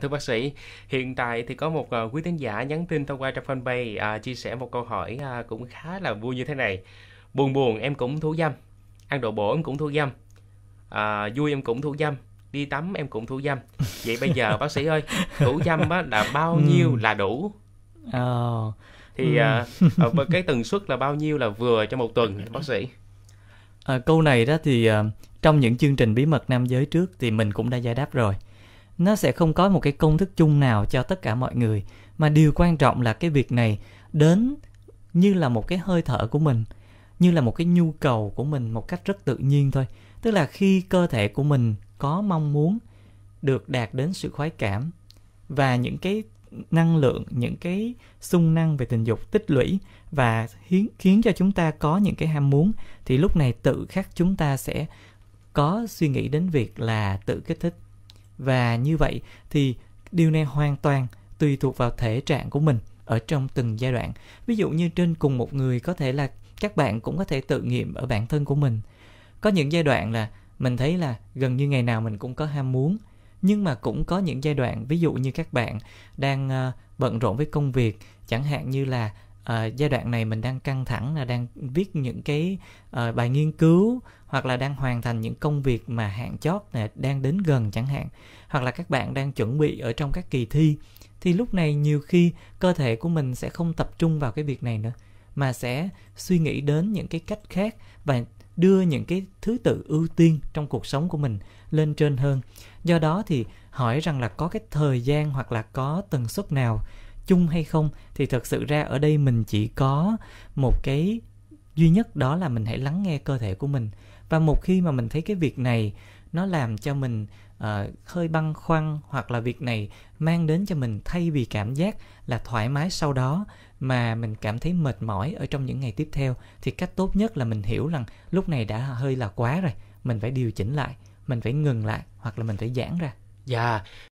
Thưa bác sĩ, hiện tại thì có một uh, quý tín giả nhắn tin thông qua trang fanpage uh, chia sẻ một câu hỏi uh, cũng khá là vui như thế này. Buồn buồn em cũng thú dâm, ăn đồ bổ em cũng thú dâm, uh, vui em cũng thú dâm, đi tắm em cũng thú dâm. Vậy bây giờ bác sĩ ơi, thú dâm á, là bao ừ. nhiêu là đủ? Ờ. Thì uh, cái tần suất là bao nhiêu là vừa cho một tuần bác sĩ? À, câu này đó thì uh, trong những chương trình bí mật nam giới trước thì mình cũng đã giải đáp rồi nó sẽ không có một cái công thức chung nào cho tất cả mọi người mà điều quan trọng là cái việc này đến như là một cái hơi thở của mình như là một cái nhu cầu của mình một cách rất tự nhiên thôi tức là khi cơ thể của mình có mong muốn được đạt đến sự khoái cảm và những cái năng lượng những cái sung năng về tình dục tích lũy và khiến khiến cho chúng ta có những cái ham muốn thì lúc này tự khắc chúng ta sẽ có suy nghĩ đến việc là tự kích thích và như vậy thì điều này hoàn toàn tùy thuộc vào thể trạng của mình ở trong từng giai đoạn ví dụ như trên cùng một người có thể là các bạn cũng có thể tự nghiệm ở bản thân của mình có những giai đoạn là mình thấy là gần như ngày nào mình cũng có ham muốn nhưng mà cũng có những giai đoạn ví dụ như các bạn đang ờ, bận rộn với công việc chẳng hạn như là à, giai đoạn này mình đang căng thẳng là đang viết những cái à, bài nghiên cứu hoặc là đang hoàn thành những công việc mà hạn chót này đang đến gần chẳng hạn hoặc là các bạn đang chuẩn bị ở trong các kỳ thi thì lúc này nhiều khi cơ thể của mình sẽ không tập trung vào cái việc này nữa mà sẽ suy nghĩ đến những cái cách khác và đưa những cái thứ tự ưu tiên trong cuộc sống của mình lên trên hơn do đó thì hỏi rằng là có cái thời gian hoặc là có tần suất nào chung hay không thì thật sự ra ở đây mình chỉ có một cái duy nhất đó là mình hãy lắng nghe cơ thể của mình và một khi mà mình thấy cái việc này nó làm cho mình uh, hơi băn khoăn hoặc là việc này mang đến cho mình thay vì cảm giác là thoải mái sau đó mà mình cảm thấy mệt mỏi ở trong những ngày tiếp theo thì cách tốt nhất là mình hiểu rằng lúc này đã hơi là quá rồi mình phải điều chỉnh lại mình phải ngừng lại hoặc là mình phải giãn ra dạ yeah.